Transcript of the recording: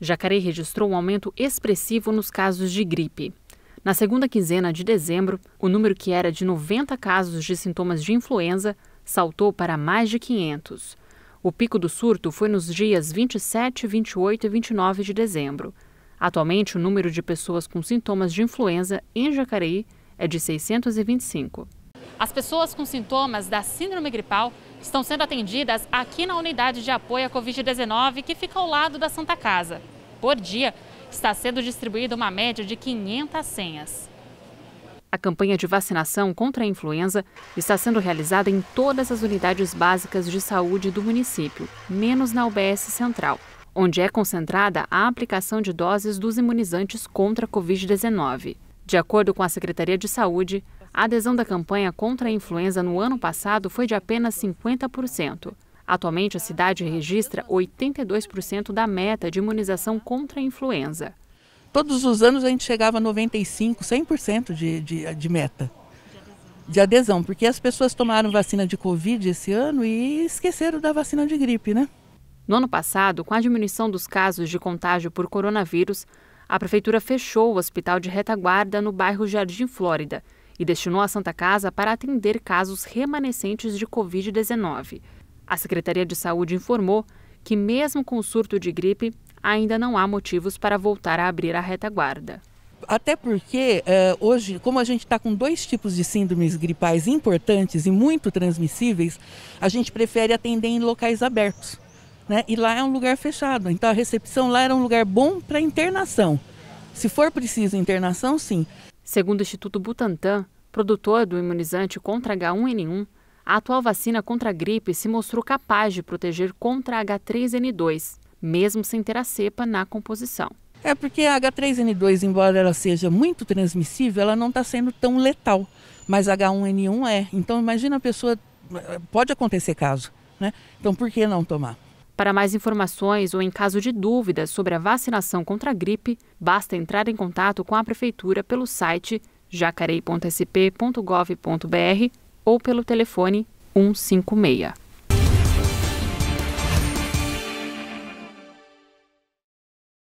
Jacareí registrou um aumento expressivo nos casos de gripe. Na segunda quinzena de dezembro, o número que era de 90 casos de sintomas de influenza saltou para mais de 500. O pico do surto foi nos dias 27, 28 e 29 de dezembro. Atualmente, o número de pessoas com sintomas de influenza em Jacareí é de 625. As pessoas com sintomas da síndrome gripal estão sendo atendidas aqui na unidade de apoio à Covid-19, que fica ao lado da Santa Casa. Por dia, está sendo distribuída uma média de 500 senhas. A campanha de vacinação contra a influenza está sendo realizada em todas as unidades básicas de saúde do município, menos na UBS Central, onde é concentrada a aplicação de doses dos imunizantes contra a Covid-19. De acordo com a Secretaria de Saúde, a adesão da campanha contra a influenza no ano passado foi de apenas 50%. Atualmente, a cidade registra 82% da meta de imunização contra a influenza. Todos os anos a gente chegava a 95%, 100% de, de, de meta de adesão, porque as pessoas tomaram vacina de Covid esse ano e esqueceram da vacina de gripe, né? No ano passado, com a diminuição dos casos de contágio por coronavírus, a prefeitura fechou o hospital de retaguarda no bairro Jardim Flórida e destinou a Santa Casa para atender casos remanescentes de Covid-19. A Secretaria de Saúde informou que, mesmo com o surto de gripe, ainda não há motivos para voltar a abrir a retaguarda. Até porque eh, hoje, como a gente está com dois tipos de síndromes gripais importantes e muito transmissíveis, a gente prefere atender em locais abertos. Né? E lá é um lugar fechado. Então a recepção lá era um lugar bom para internação. Se for preciso internação, sim. Segundo o Instituto Butantan, produtor do imunizante contra H1N1, a atual vacina contra a gripe se mostrou capaz de proteger contra H3N2, mesmo sem ter a cepa na composição. É porque a H3N2, embora ela seja muito transmissível, ela não está sendo tão letal. Mas H1N1 é. Então imagina a pessoa. Pode acontecer caso, né? Então por que não tomar? Para mais informações ou em caso de dúvidas sobre a vacinação contra a gripe, basta entrar em contato com a Prefeitura pelo site jacarei.sp.gov.br ou pelo telefone 156.